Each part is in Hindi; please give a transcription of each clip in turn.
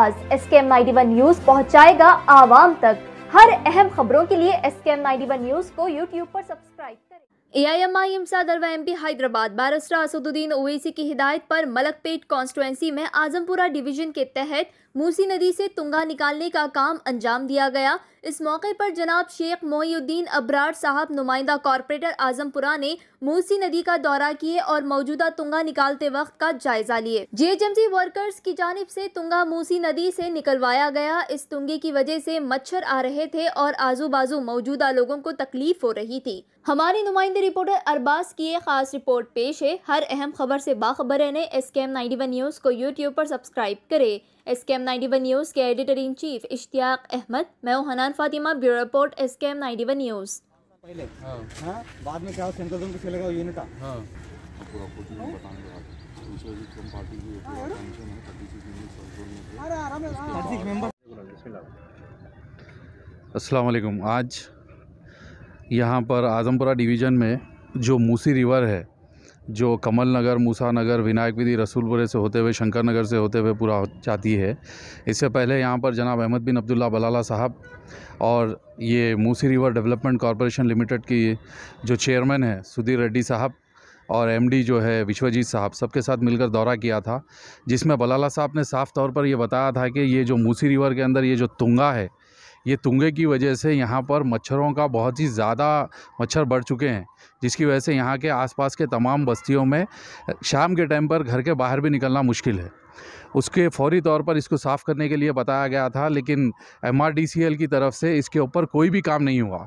आज S K M ninety one news पहुँचाएगा आवाम तक हर अहम खबरों के लिए S K M ninety one news को यूट्यूब पर सब्सक्राइब करें M I M MP Hyderabad बारसरा असदुद्दीन ओवैसी की हिदायत पर मलकपेट कॉन्स्टिट्युएंसी में आजमपुरा डिवीजन के तहत मूसी नदी से तुंगा निकालने का काम अंजाम दिया गया इस मौके पर जनाब शेख मोहीउद्दीन अब्रार साहब नुमाइंदा कॉरपोरेटर आजमपुरा ने मूसी नदी का दौरा किए और मौजूदा तुंगा निकालते वक्त का जायजा लिए जे वर्कर्स की जानब से तुंगा मूसी नदी से निकलवाया गया इस तुंगे की वजह से मच्छर आ रहे थे और आजू बाजू मौजूदा लोगों को तकलीफ हो रही थी हमारी नुमाइंदे रिपोर्टर अरबाज की एक खास रिपोर्ट पेश है हर अहम खबर से बाखबर रहने S K M ninety one news को यूट्यूब पर सब्सक्राइब करें S K M ninety one news के editor in chief Ishtiaq Ahmed मैं हूँ Hanan Fatima bureau report S K M ninety one news हाँ। बाद में क्या सेंट्रल चलेगा यूनिट आज यहाँ पर आज़मपुरा डिवीज़न में जो मूसी रिवर है जो कमल नगर मूसा नगर विनायक विधि रसूलपुरे से होते हुए शंकर नगर से होते हुए पूरा जाती है इससे पहले यहाँ पर जनाब अहमद बिन अब्दुल्ला बलाला साहब और ये Musi river development corporation limited की जो चेयरमैन है सुधीर रेड्डी साहब और एमडी जो है विश्वजीत साहब सबके साथ मिलकर दौरा किया था जिसमें बलाला साहब ने साफ तौर पर यह बताया था कि ये जो मूसी रिवर के अंदर ये जो तुंगा है ये तुंगे की वजह से यहाँ पर मच्छरों का बहुत ही ज़्यादा मच्छर बढ़ चुके हैं जिसकी वजह से यहाँ के आसपास के तमाम बस्तियों में शाम के टाइम पर घर के बाहर भी निकलना मुश्किल है उसके फौरी तौर पर इसको साफ़ करने के लिए बताया गया था लेकिन एम की तरफ से इसके ऊपर कोई भी काम नहीं हुआ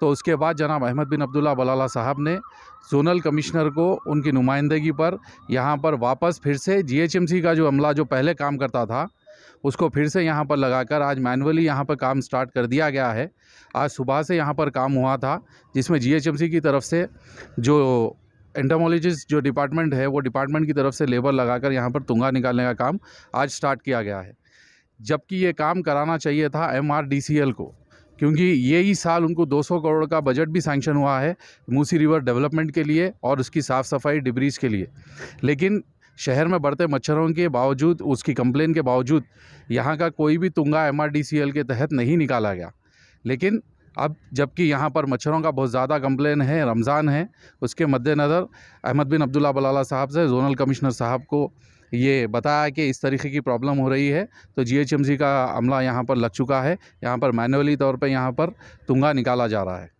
तो उसके बाद जनाब अहमद बिन अब्दुल्ला बलाला साहब ने जोनल कमिश्नर को उनकी नुमाइंदगी पर यहाँ पर वापस फिर से जीएचएमसी का जो अमला जो पहले काम करता था उसको फिर से यहाँ पर लगाकर आज मैनुअली यहाँ पर काम स्टार्ट कर दिया गया है आज सुबह से यहाँ पर काम हुआ था जिसमें जीएचएमसी की तरफ से जो एंटामोलॉजिस्ट जो डिपार्टमेंट है वो डिपार्टमेंट की तरफ से लेबर लगाकर यहाँ पर तुंगा निकालने का काम आज स्टार्ट किया गया है जबकि ये काम कराना चाहिए था एम को क्योंकि ये ही साल उनको 200 करोड़ का बजट भी सैंक्शन हुआ है मूसी रिवर डेवलपमेंट के लिए और उसकी साफ़ सफाई डिब्रीज के लिए लेकिन शहर में बढ़ते मच्छरों के बावजूद उसकी कंप्लेन के बावजूद यहाँ का कोई भी तुंगा एम के तहत नहीं निकाला गया लेकिन अब जबकि यहाँ पर मच्छरों का बहुत ज़्यादा कंप्लेन है रमज़ान है उसके मद्देनज़र अहमद बिन अब्दुल्ला बलाला साहब से जोनल कमिश्नर साहब को ये बताया कि इस तरीके की प्रॉब्लम हो रही है तो जीएचएमसी का अमला यहाँ पर लग चुका है यहाँ पर मैनुअली तौर पर यहाँ पर तुंगा निकाला जा रहा है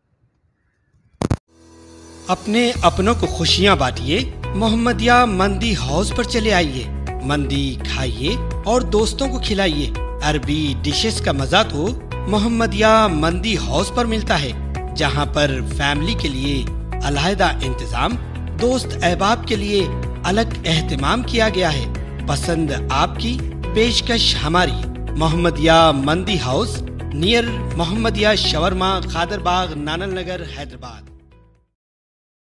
अपने अपनों को खुशियाँ बांटिए मोहम्मदिया मंदी हाउस पर चले आइए मंदी खाइए और दोस्तों को खिलाइए अरबी डिशेस का मजा तो मोहम्मदिया मंदी हाउस पर मिलता है जहाँ पर फैमिली के लिए अलहदा इंतजाम दोस्त अहबाब के लिए अलग एहतमाम किया गया है पसंद आपकी पेशकश हमारी Mohammadia Mandi house near Mohammadia shawarma Khadarbagh Nanal Nagar Hyderabad